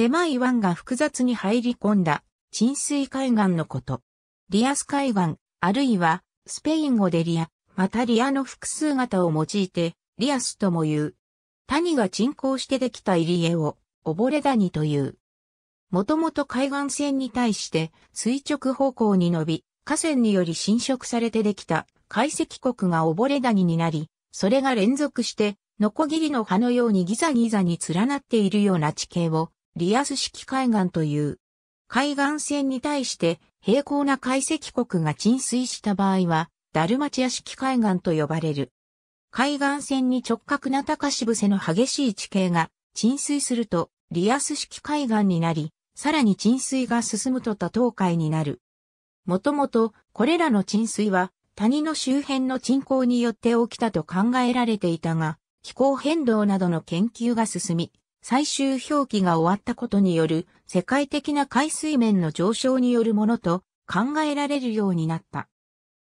狭い湾が複雑に入り込んだ沈水海岸のこと。リアス海岸、あるいはスペイン語でリア、またリアの複数型を用いてリアスとも言う。谷が沈降してできた入り江を溺れ谷という。もともと海岸線に対して垂直方向に伸び、河川により侵食されてできた解析国が溺れ谷になり、それが連続して、ノコギリの葉のようにギザギザに連なっているような地形をリアス式海岸という。海岸線に対して平行な解析国が浸水した場合は、ダルマチア式海岸と呼ばれる。海岸線に直角な高し伏せの激しい地形が浸水するとリアス式海岸になり、さらに浸水が進むと多東海になる。もともとこれらの浸水は谷の周辺の沈降によって起きたと考えられていたが、気候変動などの研究が進み、最終表記が終わったことによる世界的な海水面の上昇によるものと考えられるようになった。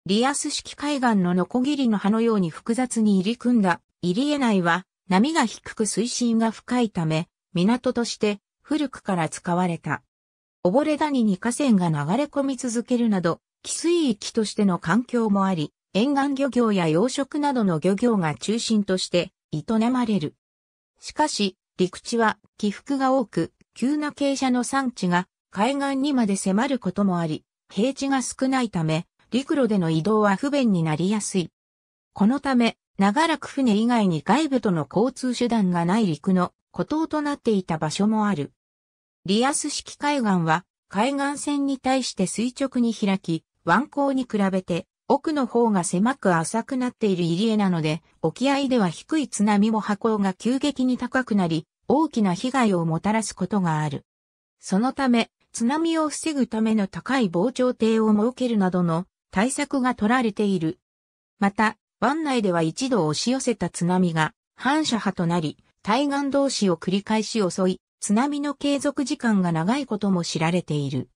リアス式海岸のノコギリの葉のように複雑に入り組んだ入り江内は波が低く水深が深いため港として古くから使われた。溺れ谷に河川が流れ込み続けるなど、寄水域としての環境もあり、沿岸漁業や養殖などの漁業が中心として営まれる。しかし、陸地は起伏が多く、急な傾斜の産地が海岸にまで迫ることもあり、平地が少ないため、陸路での移動は不便になりやすい。このため、長らく船以外に外部との交通手段がない陸の孤島となっていた場所もある。リアス式海岸は海岸線に対して垂直に開き、湾口に比べて奥の方が狭く浅くなっている入り江なので、沖合では低い津波も波高が急激に高くなり、大きな被害をもたらすことがある。そのため、津波を防ぐための高い防潮堤を設けるなどの対策が取られている。また、湾内では一度押し寄せた津波が反射波となり、対岸同士を繰り返し襲い、津波の継続時間が長いことも知られている。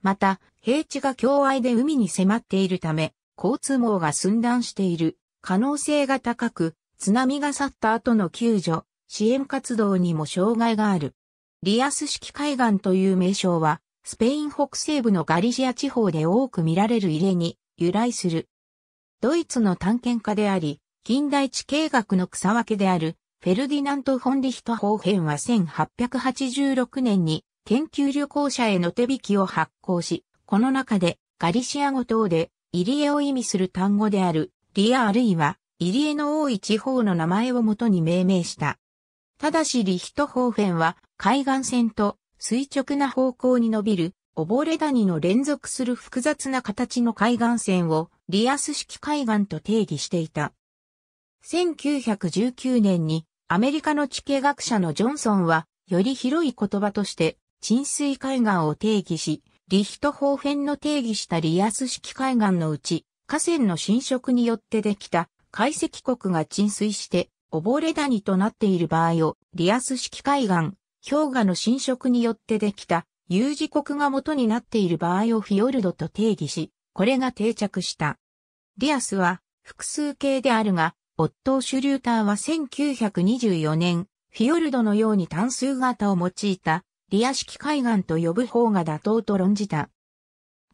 また、平地が境愛で海に迫っているため、交通網が寸断している可能性が高く、津波が去った後の救助、支援活動にも障害がある。リアス式海岸という名称は、スペイン北西部のガリジア地方で多く見られる入れに由来する。ドイツの探検家であり、近代地形学の草分けである、フェルディナント・フォンリヒト・ホーヘンは1886年に研究旅行者への手引きを発行し、この中でガリシア語等で入り江を意味する単語であるリアあるいは入り江の多い地方の名前をもとに命名した。ただしリヒトホーフェンは海岸線と垂直な方向に伸びる溺れ谷の連続する複雑な形の海岸線をリアス式海岸と定義していた。1919年にアメリカの地形学者のジョンソンはより広い言葉として沈水海岸を定義し、リヒトホーフェンの定義したリアス式海岸のうち河川の浸食によってできた海析国が沈水して溺れ谷となっている場合を、リアス式海岸、氷河の浸食によってできた U 字国が元になっている場合をフィヨルドと定義し、これが定着した。リアスは複数形であるが、オットー・シュリューターは1924年、フィヨルドのように単数型を用いた、リア式海岸と呼ぶ方が妥当と論じた。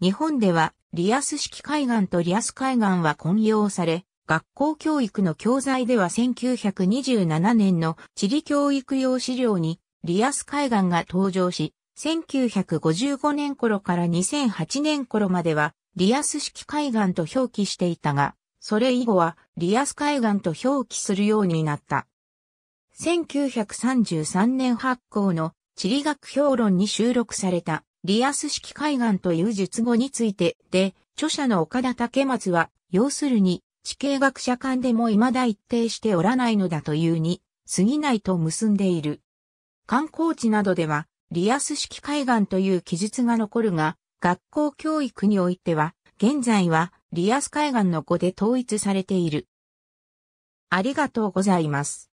日本では、リアス式海岸とリアス海岸は混用され、学校教育の教材では1927年の地理教育用資料にリアス海岸が登場し、1955年頃から2008年頃まではリアス式海岸と表記していたが、それ以後はリアス海岸と表記するようになった。1933年発行の地理学評論に収録されたリアス式海岸という述語についてで、著者の岡田竹松は、要するに地形学者間でも未だ一定しておらないのだというに、過ぎないと結んでいる。観光地などでは、リアス式海岸という記述が残るが、学校教育においては、現在はリアス海岸の語で統一されている。ありがとうございます。